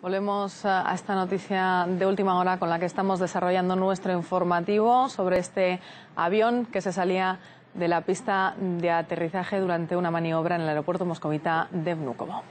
Volvemos a esta noticia de última hora con la que estamos desarrollando nuestro informativo sobre este avión que se salía de la pista de aterrizaje durante una maniobra en el aeropuerto moscovita de Vnukovo.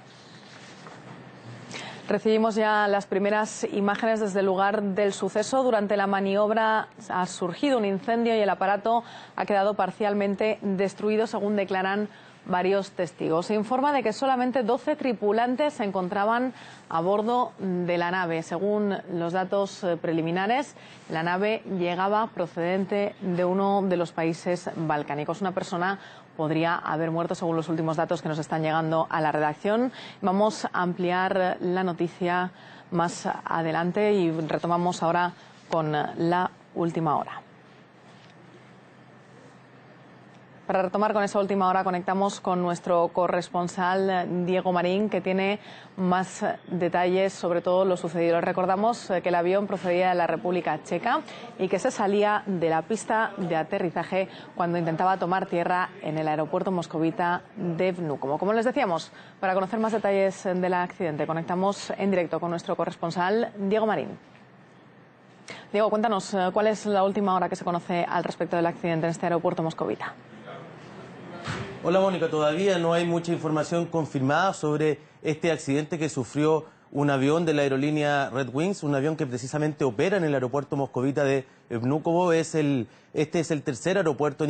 Recibimos ya las primeras imágenes desde el lugar del suceso. Durante la maniobra ha surgido un incendio y el aparato ha quedado parcialmente destruido, según declaran varios testigos. Se informa de que solamente 12 tripulantes se encontraban a bordo de la nave. Según los datos eh, preliminares, la nave llegaba procedente de uno de los países balcánicos. Una persona podría haber muerto según los últimos datos que nos están llegando a la redacción. Vamos a ampliar la noticia más adelante y retomamos ahora con la última hora. Para retomar con esa última hora, conectamos con nuestro corresponsal eh, Diego Marín, que tiene más eh, detalles sobre todo lo sucedido. Recordamos eh, que el avión procedía de la República Checa y que se salía de la pista de aterrizaje cuando intentaba tomar tierra en el aeropuerto moscovita de Vnukovo. Como les decíamos, para conocer más detalles del accidente, conectamos en directo con nuestro corresponsal Diego Marín. Diego, cuéntanos, ¿cuál es la última hora que se conoce al respecto del accidente en este aeropuerto moscovita? Hola Mónica, todavía no hay mucha información confirmada sobre este accidente que sufrió un avión de la aerolínea Red Wings, un avión que precisamente opera en el aeropuerto moscovita de Vnukovo. Es este es el tercer aeropuerto en,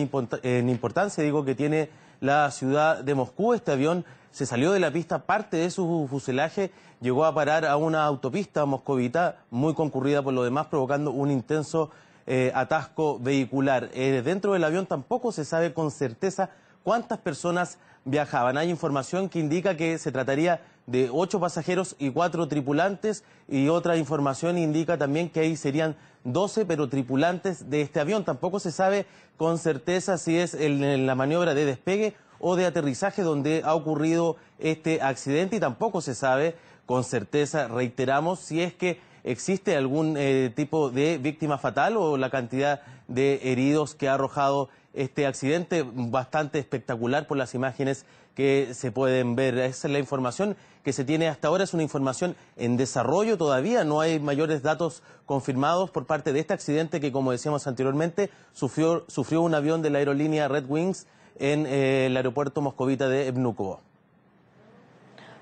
importancia, digo, que tiene la ciudad de Moscú. Este avión se salió de la pista, parte de su fuselaje llegó a parar a una autopista moscovita muy concurrida por lo demás, provocando un intenso eh, atasco vehicular. Eh, dentro del avión tampoco se sabe con certeza cuántas personas viajaban. Hay información que indica que se trataría de ocho pasajeros y cuatro tripulantes y otra información indica también que ahí serían doce, pero tripulantes de este avión. Tampoco se sabe con certeza si es en la maniobra de despegue o de aterrizaje donde ha ocurrido este accidente y tampoco se sabe con certeza, reiteramos, si es que ¿Existe algún eh, tipo de víctima fatal o la cantidad de heridos que ha arrojado este accidente bastante espectacular por las imágenes que se pueden ver? Esa es la información que se tiene hasta ahora, es una información en desarrollo todavía, no hay mayores datos confirmados por parte de este accidente que, como decíamos anteriormente, sufrió, sufrió un avión de la aerolínea Red Wings en eh, el aeropuerto moscovita de Evnukovo.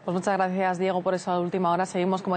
Pues muchas gracias, Diego, por esa última hora. Seguimos, como